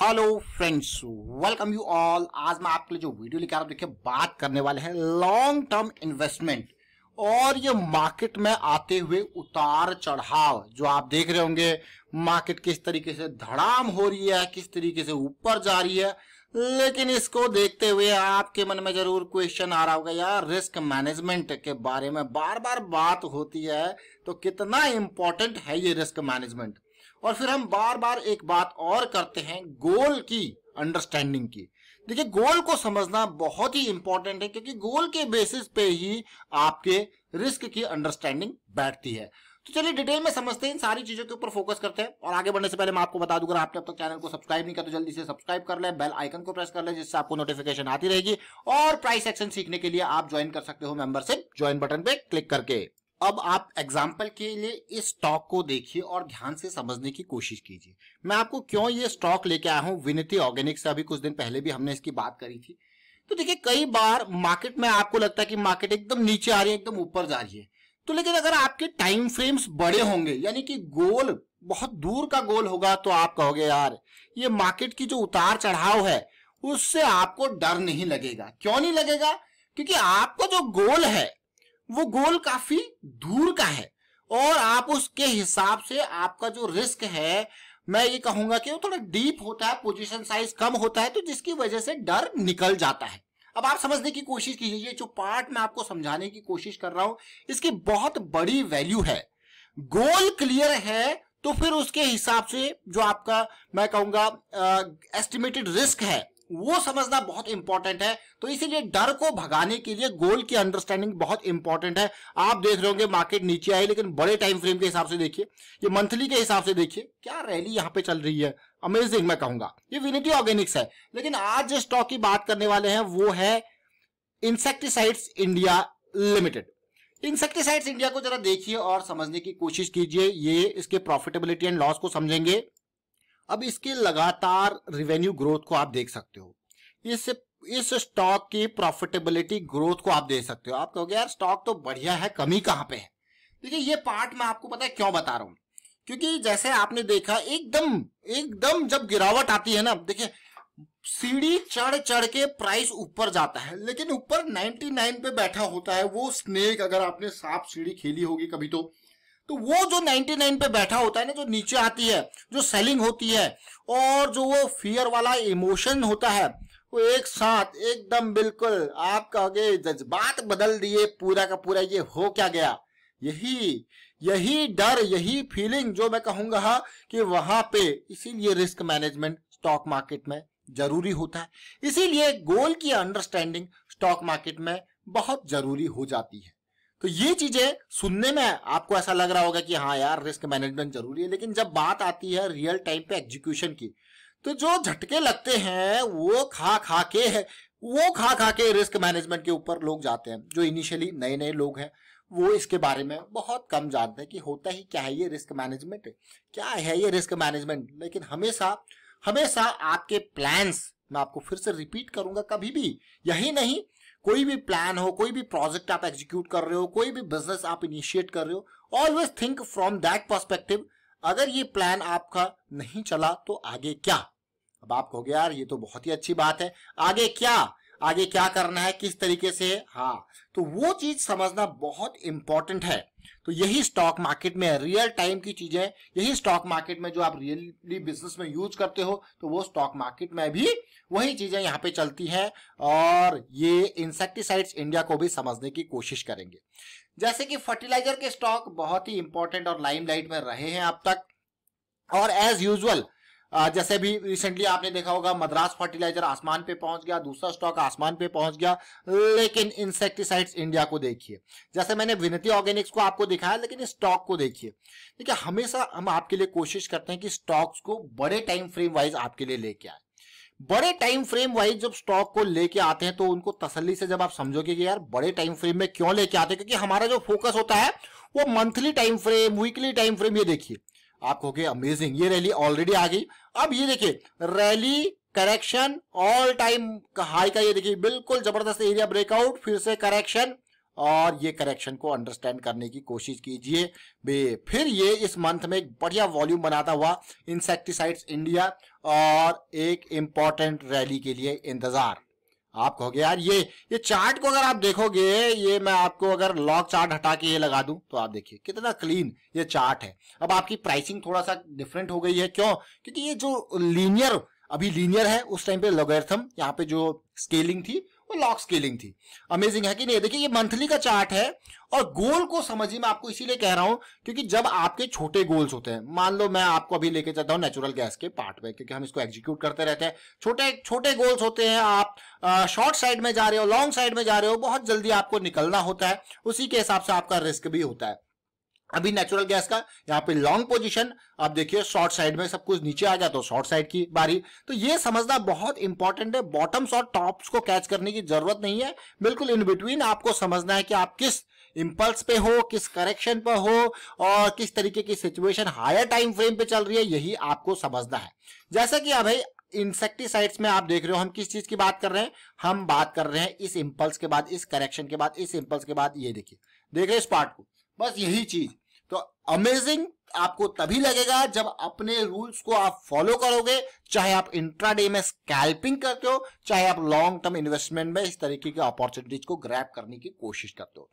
hello friends welcome you all आज मैं आपके लिए जो वीडियो लेकर आप देखिए बात करने वाले हैं लॉन्ग टर्म इन्वेस्टमेंट और ये मार्केट में आते हुए उतार चढ़ाव जो आप देख रहे होंगे मार्केट किस तरीके से धड़ाम हो रही है किस तरीके से ऊपर जा रही है लेकिन इसको देखते हुए आपके मन में जरूर क्वेश्चन आ रहा होगा यार रिस्क मैनेजमेंट के बारे में बार बार बात होती है तो कितना इम्पोर्टेंट है ये रिस्क मैनेजमेंट और फिर हम बार बार एक बात और करते हैं गोल की अंडरस्टैंडिंग की देखिए गोल को समझना बहुत ही इंपॉर्टेंट है क्योंकि गोल के बेसिस पे ही आपके रिस्क की अंडरस्टैंडिंग बैठती है तो चलिए डिटेल में समझते हैं इन सारी चीजों के ऊपर फोकस करते हैं और आगे बढ़ने से पहले मैं आपको बता दूंगा आपने अब तक चैनल को सब्सक्राइब नहीं किया तो जल्दी से सब्सक्राइब कर ले बेल आइकन को प्रेस कर ले जिससे आपको नोटिफिकेशन आती रहेगी और प्राइस एक्शन सीखने के लिए आप ज्वाइन कर सकते हो मेंबरशिप ज्वाइन बटन पे क्लिक करके अब आप एग्जाम्पल के लिए इस स्टॉक को देखिए और ध्यान से समझने की कोशिश कीजिए मैं आपको क्यों ये स्टॉक लेके आया हूँ विनती ऑर्गेनिक से अभी कुछ दिन पहले भी हमने इसकी बात करी थी तो देखिए कई बार मार्केट में आपको लगता है कि मार्केट एकदम नीचे आ रही है एकदम ऊपर जा रही है तो लेकिन अगर आपके टाइम फ्रेम्स बड़े होंगे यानी कि गोल बहुत दूर का गोल होगा तो आप कहोगे यार ये मार्केट की जो उतार चढ़ाव है उससे आपको डर नहीं लगेगा क्यों नहीं लगेगा क्योंकि आपका जो गोल है वो गोल काफी दूर का है और आप उसके हिसाब से आपका जो रिस्क है मैं ये कहूंगा कि वो थोड़ा डीप होता है पोजीशन साइज कम होता है तो जिसकी वजह से डर निकल जाता है अब आप समझने की कोशिश कीजिए जो पार्ट मैं आपको समझाने की कोशिश कर रहा हूं इसकी बहुत बड़ी वैल्यू है गोल क्लियर है तो फिर उसके हिसाब से जो आपका मैं कहूंगा एस्टिमेटेड रिस्क है वो समझना बहुत इंपॉर्टेंट है तो इसीलिए डर को भगाने के लिए गोल की अंडरस्टैंडिंग बहुत इंपॉर्टेंट है आप देख रहे होंगे मार्केट नीचे आई लेकिन बड़े टाइम फ्रेम के हिसाब से देखिए ये मंथली के हिसाब से देखिए क्या रैली यहां पे चल रही है अमेजिंग मैं कहूंगा ये विनिटी ऑर्गेनिक्स है लेकिन आज जो स्टॉक की बात करने वाले हैं वो है insecticides India limited insecticides India को जरा देखिए और समझने की कोशिश कीजिए ये इसके प्रॉफिटेबिलिटी एंड लॉस को समझेंगे अब इसके लगातार रिवेन्यू ग्रोथ को आप देख सकते हो इस इस स्टॉक की प्रॉफिटेबिलिटी ग्रोथ को आप देख सकते हो आप कहोगे यार स्टॉक तो बढ़िया है कमी कहां पे है देखिए ये पार्ट मैं आपको पता है क्यों बता रहा हूं क्योंकि जैसे आपने देखा एकदम एकदम जब गिरावट आती है ना देखिए सीढ़ी चढ़ चढ़ के प्राइस ऊपर जाता है लेकिन ऊपर 99 पे बैठा होता है वो स्नेक अगर आपने सांप सीढ़ी खेली होगी कभी तो तो वो जो 99 पे बैठा होता है ना जो नीचे आती है जो सेलिंग होती है और जो वो फियर वाला इमोशन होता है वो एक साथ एकदम बिल्कुल आप कहोगे जज्बात बदल दिए पूरा का पूरा ये हो क्या गया यही यही डर यही फीलिंग जो मैं कहूंगा कि वहां पे इसीलिए रिस्क मैनेजमेंट स्टॉक मार्केट में जरूरी होता है इसीलिए गोल की अंडरस्टैंडिंग स्टॉक मार्केट में बहुत जरूरी हो जाती है तो ये चीजें सुनने में आपको ऐसा लग रहा होगा कि हाँ यार रिस्क मैनेजमेंट जरूरी है लेकिन जब बात आती है रियल टाइम पे एग्जीक्यूशन की तो जो झटके लगते हैं वो खा खा के है वो खा खा के रिस्क मैनेजमेंट के ऊपर लोग जाते हैं जो इनिशियली नए नए लोग हैं वो इसके बारे में बहुत कम जानते हैं कि होता ही क्या है ये रिस्क मैनेजमेंट क्या है ये रिस्क मैनेजमेंट लेकिन हमेशा हमेशा आपके प्लान्स मैं आपको फिर से रिपीट करूंगा कभी भी यही नहीं कोई भी प्लान हो कोई भी प्रोजेक्ट आप एग्जीक्यूट कर रहे हो कोई भी बिजनेस आप इनिशिएट कर रहे हो always think from that perspective अगर ये प्लान आपका नहीं चला तो आगे क्या अब आप कहोगे यार ये तो बहुत ही अच्छी बात है आगे क्या आगे क्या करना है किस तरीके से हाँ तो वो चीज समझना बहुत इंपॉर्टेंट है तो यही स्टॉक मार्केट में रियल टाइम की चीजें यही स्टॉक मार्केट में जो आप रियली बिजनेस में यूज करते हो तो वो स्टॉक मार्केट में भी वही चीजें यहाँ पे चलती है और ये इंसेक्टिसाइड्स इंडिया को भी समझने की कोशिश करेंगे जैसे कि फर्टिलाइजर के स्टॉक बहुत ही इंपॉर्टेंट और लाइमलाइट में रहे हैं अब तक और एज यूजल जैसे भी रिसेंटली आपने देखा होगा मद्रास फर्टिलाइजर आसमान पे पहुंच गया दूसरा स्टॉक आसमान पे पहुंच गया लेकिन इंसेक्टिसाइड्स इंडिया को देखिए जैसे मैंने विनती ऑर्गेनिक्स को आपको दिखाया लेकिन इस स्टॉक को देखिए देखिए हमेशा हम आपके लिए कोशिश करते हैं कि स्टॉक्स को बड़े टाइम फ्रेम वाइज आपके लिए लेके आए बड़े टाइम फ्रेम वाइज जब स्टॉक को लेके आते हैं तो उनको तसली से जब आप समझोगे कि यार बड़े टाइम फ्रेम में क्यों लेके आते हैं क्योंकि हमारा जो फोकस होता है वो monthly time frame weekly time frame ये देखिए आप कहोगे अमेजिंग ये रैली ऑलरेडी आ गई अब ये देखिए rally correction all time high का ये देखिए बिल्कुल जबरदस्त एरिया ब्रेकआउट फिर से करेक्शन और ये करेक्शन को अंडरस्टैंड करने की कोशिश कीजिए बे फिर ये इस मंथ में एक बढ़िया वॉल्यूम बनाता हुआ इंसेक्टिसाइड्स इंडिया और एक इम्पॉर्टेंट रैली के लिए इंतजार आप कहोगे यार ये ये चार्ट को अगर आप देखोगे ये मैं आपको अगर लॉक चार्ट हटा के ये लगा दूं तो आप देखिए कितना क्लीन ये चार्ट है अब आपकी प्राइसिंग थोड़ा सा डिफरेंट हो गई है क्यों क्योंकि ये जो लीनियर अभी लीनियर है उस टाइम पे लोगेथम यहाँ पे जो स्केलिंग थी लॉक स्केलिंग थी अमेजिंग है कि नहीं देखिए ये मंथली का चार्ट है और गोल को समझिए मैं आपको इसीलिए कह रहा हूं क्योंकि जब आपके छोटे गोल्स होते हैं मान लो मैं आपको अभी लेके चलता हूं नेचुरल गैस के पार्ट में क्योंकि हम इसको एग्जीक्यूट करते रहते हैं छोटे छोटे गोल्स होते हैं आप शॉर्ट साइड में जा रहे हो लॉन्ग साइड में जा रहे हो बहुत जल्दी आपको निकलना होता है उसी के हिसाब से आपका रिस्क भी होता है अभी नेचुरल गैस का यहाँ पे लॉन्ग पोजीशन आप देखिए शॉर्ट साइड में सब कुछ नीचे आ जाता है शॉर्ट साइड की बारी तो ये समझना बहुत इंपॉर्टेंट है बॉटम्स और टॉप्स को कैच करने की जरूरत नहीं है बिल्कुल इन बिटवीन आपको समझना है कि आप किस इम्पल्स पे हो किस करेक्शन पर हो और किस तरीके की सिचुएशन हायर टाइम फ्रेम पे चल रही है यही आपको समझना है जैसा कि अभी इंसेक्टिसाइड्स में आप देख रहे हो हम किस चीज की बात कर रहे हैं हम बात कर रहे हैं इस इम्पल्स के बाद इस करेक्शन के बाद इस इम्पल्स के बाद ये देखिए देख रहे इस पार्ट को बस यही चीज तो अमेजिंग आपको तभी लगेगा जब अपने रूल्स को आप फॉलो करोगे चाहे आप इंट्राडे में स्कैल्पिंग करते हो चाहे आप लॉन्ग टर्म इन्वेस्टमेंट में इस तरीके की अपॉर्चुनिटीज को ग्रैप करने की कोशिश करते हो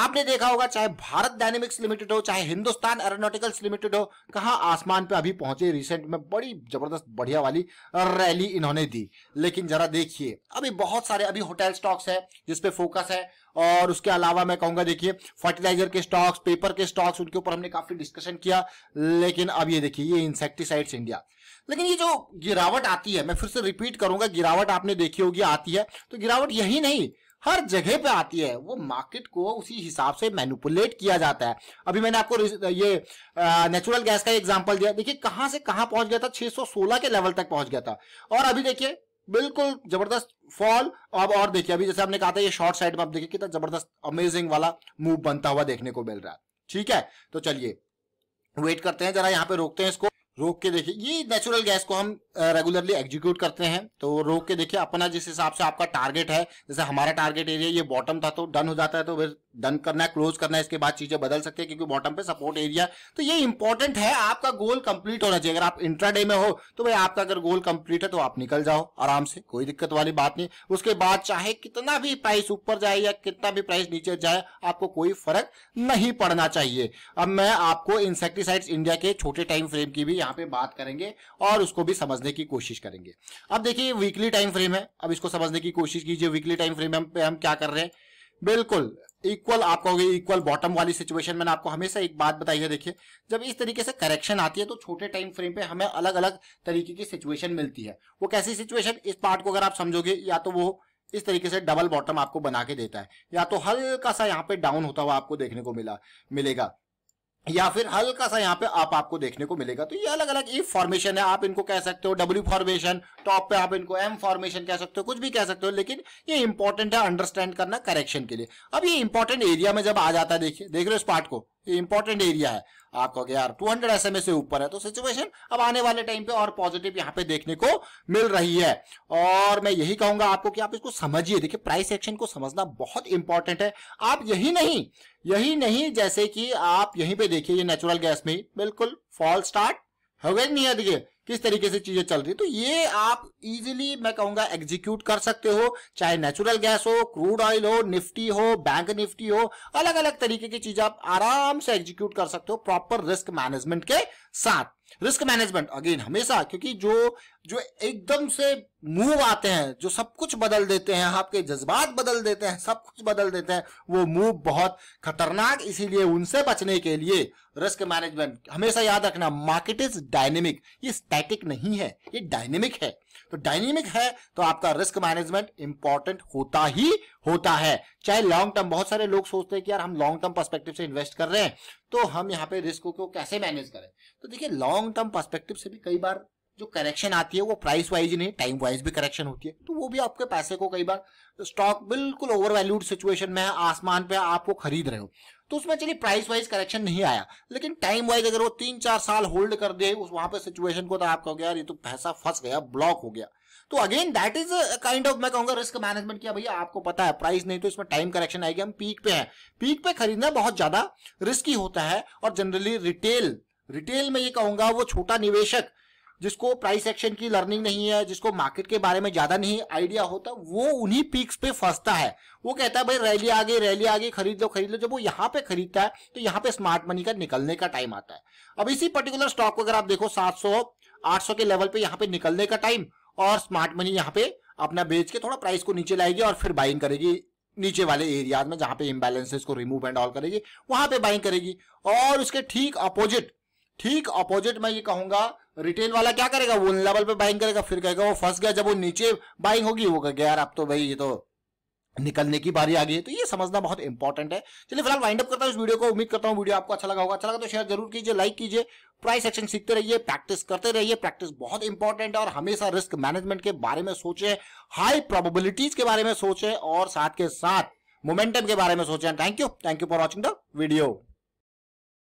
आपने देखा होगा चाहे भारत डायनेमिक्स लिमिटेड हो चाहे हिंदुस्तान एरोनोटिकल्स लिमिटेड हो कहा आसमान पे अभी पहुंचे रिसेंट में बड़ी जबरदस्त बढ़िया वाली रैली इन्होंने दी लेकिन जरा देखिए अभी बहुत सारे अभी होटल स्टॉक्स है जिसपे फोकस है और उसके अलावा मैं कहूंगा देखिए फर्टिलाइजर के स्टॉक्स पेपर के स्टॉक्स उनके ऊपर हमने काफी डिस्कशन किया लेकिन अब ये देखिए ये इंसेक्टिसाइड्स इंडिया लेकिन ये जो गिरावट आती है मैं फिर से रिपीट करूंगा गिरावट आपने देखी होगी आती है तो गिरावट यही नहीं हर जगह पे आती है वो मार्केट को उसी हिसाब से मैनुपुलेट किया जाता है अभी मैंने आपको ये नेचुरल गैस का एग्जाम्पल दिया देखिए कहां से कहां पहुंच गया था 616 के लेवल तक पहुंच गया था और अभी देखिए बिल्कुल जबरदस्त फॉल अब और देखिए अभी जैसे हमने कहा था ये शॉर्ट साइड में आप देखिए कितना जबरदस्त अमेजिंग वाला मूव बनता हुआ देखने को मिल रहा है ठीक है तो चलिए वेट करते हैं जरा यहाँ पे रोकते हैं इसको रोक के देखिए ये नेचुरल गैस को हम रेगुलरली एग्जीक्यूट करते हैं तो रोक के देखिए अपना जिस हिसाब से आपका टारगेट है जैसे हमारा टारगेट एरिया ये बॉटम था तो डन हो जाता है तो फिर डन करना है क्लोज करना है इसके बाद चीजें बदल सकती है क्योंकि बॉटम पे सपोर्ट एरिया तो ये इंपॉर्टेंट है आपका गोल कंप्लीट होना चाहिए अगर आप इंट्राडे में हो तो भाई आपका अगर गोल कंप्लीट है तो आप निकल जाओ आराम से कोई दिक्कत वाली बात नहीं उसके बाद चाहे कितना भी प्राइस ऊपर जाए या कितना भी प्राइस नीचे जाए आपको कोई फर्क नहीं पड़ना चाहिए अब मैं आपको इंसेक्टिसाइड्स इंडिया के छोटे टाइम फ्रेम की भी यहाँ पे बात करेंगे और उसको भी समझने की कोशिश करेंगे अब देखिए वीकली टाइम फ्रेम है अब इसको समझने की कोशिश कीजिए वीकली टाइम फ्रेम पे हम क्या कर रहे हैं बिल्कुल इक्वल आप कहोगे इक्वल बॉटम वाली सिचुएशन मैंने आपको हमेशा एक बात बताई है देखिए जब इस तरीके से करेक्शन आती है तो छोटे टाइम फ्रेम पे हमें अलग अलग तरीके की सिचुएशन मिलती है वो कैसी सिचुएशन इस पार्ट को अगर आप समझोगे या तो वो इस तरीके से डबल बॉटम आपको बना के देता है या तो हल्का सा यहाँ पे डाउन होता हुआ आपको देखने को मिला मिलेगा या फिर हल्का सा यहाँ पे आप आपको देखने को मिलेगा तो ये अलग अलग ई फॉर्मेशन है आप इनको कह सकते हो डब्ल्यू फॉर्मेशन टॉप पे आप इनको एम फॉर्मेशन कह सकते हो कुछ भी कह सकते हो लेकिन ये इंपॉर्टेंट है अंडरस्टैंड करना करेक्शन के लिए अब ये इंपॉर्टेंट एरिया में जब आ जाता है देखिए देख रहे हो इस पार्ट को ये इंपॉर्टेंट एरिया है आप कहोगे यार 200 एसएमएस से ऊपर है तो सिचुएशन अब आने वाले टाइम पे और पॉजिटिव यहाँ पे देखने को मिल रही है और मैं यही कहूंगा आपको कि आप इसको समझिए देखिए प्राइस एक्शन को समझना बहुत इंपॉर्टेंट है आप यही नहीं यही नहीं जैसे कि आप यहीं पे देखिए ये नेचुरल गैस में बिल्कुल फॉल स्टार्ट हो गए नहीं है देखिए किस तरीके से चीजें चल रही तो ये आप इजीली मैं कहूंगा एग्जीक्यूट कर सकते हो चाहे नेचुरल गैस हो क्रूड ऑयल हो निफ्टी हो बैंक निफ्टी हो अलग अलग तरीके की चीजें आप आराम से एग्जीक्यूट कर सकते हो प्रॉपर रिस्क मैनेजमेंट के साथ रिस्क मैनेजमेंट अगेन हमेशा क्योंकि जो जो एकदम से मूव आते हैं जो सब कुछ बदल देते हैं आपके जज्बात बदल देते हैं सब कुछ बदल देते हैं वो मूव बहुत खतरनाक इसीलिए उनसे बचने के लिए रिस्क मैनेजमेंट हमेशा याद रखना मार्केट इज डायनेमिक ये स्टैटिक नहीं है ये डायनेमिक है तो डायनेमिक है तो आपका रिस्क मैनेजमेंट इंपॉर्टेंट होता ही होता है चाहे लॉन्ग टर्म बहुत सारे लोग सोचते हैं कि यार हम लॉन्ग टर्म पर्सपेक्टिव से इन्वेस्ट कर रहे हैं तो हम यहाँ पे रिस्क को कैसे मैनेज करें तो देखिए लॉन्ग टर्म पर्सपेक्टिव से भी कई बार जो करेक्शन आती है वो प्राइस वाइज नहीं टाइम वाइज भी करेक्शन होती है तो वो भी आपके पैसे को कई बार स्टॉक बिल्कुल ओवर वैल्यूड सिचुएशन में है आसमान पे आपको खरीद रहे हो तो उसमें चलिए प्राइस वाइज करेक्शन नहीं आया लेकिन टाइम वाइज अगर वो तीन चार साल होल्ड कर दे उस वहां पे सिचुएशन को तो आप कहोगे यार ये तो पैसा फंस गया ब्लॉक हो गया तो again that is kind of मैं कहूंगा रिस्क मैनेजमेंट किया भैया आपको पता है प्राइस नहीं तो इसमें टाइम करेक्शन आएगी हम पीक पे हैं पीक पे खरीदना बहुत ज्यादा रिस्की होता है और जनरली रिटेल रिटेल में ये कहूंगा वो छोटा निवेशक जिसको प्राइस एक्शन की लर्निंग नहीं है जिसको मार्केट के बारे में ज्यादा नहीं आइडिया होता वो उन्हीं पीक्स पे फंसता है वो कहता है भाई रैली आ गई रैली आ गई खरीद लो खरीद लो जब वो यहाँ पे खरीदता है तो यहाँ पे स्मार्ट मनी का निकलने का टाइम आता है अब इसी पर्टिकुलर स्टॉक को अगर आप देखो सात सौ के लेवल पे यहाँ पे निकलने का टाइम और स्मार्ट मनी यहाँ पे अपना बेच के थोड़ा प्राइस को नीचे लाएगी और फिर बाइंग करेगी नीचे वाले एरियाज में जहां पे इम्बैलेंसेस को रिमूव एंड ऑल करेगी वहां पे बाइंग करेगी और उसके ठीक अपोजिट ठीक अपोजिट मैं ये कहूंगा रिटेल वाला क्या करेगा वो लेवल पे बाइंग करेगा फिर कहेगा वो फंस गया जब वो नीचे बाइंग होगी वो कहेगा यार अब तो भाई ये तो निकलने की बारी आ गई है तो ये समझना बहुत इंपॉर्टेंट है चलिए फिलहाल वाइंड अप करता हूँ इस वीडियो को उम्मीद करता हूँ वीडियो आपको अच्छा लगा होगा अच्छा लगा तो शेयर जरूर कीजिए लाइक कीजिए प्राइस एक्शन सीखते रहिए प्रैक्टिस करते रहिए प्रैक्टिस बहुत इंपॉर्टेंट है और हमेशा रिस्क मैनेजमेंट के बारे में सोचे हाई प्रोबेबिलिटीज के बारे में सोचे और साथ के साथ मोमेंटम के बारे में सोचे thank you thank you for watching the video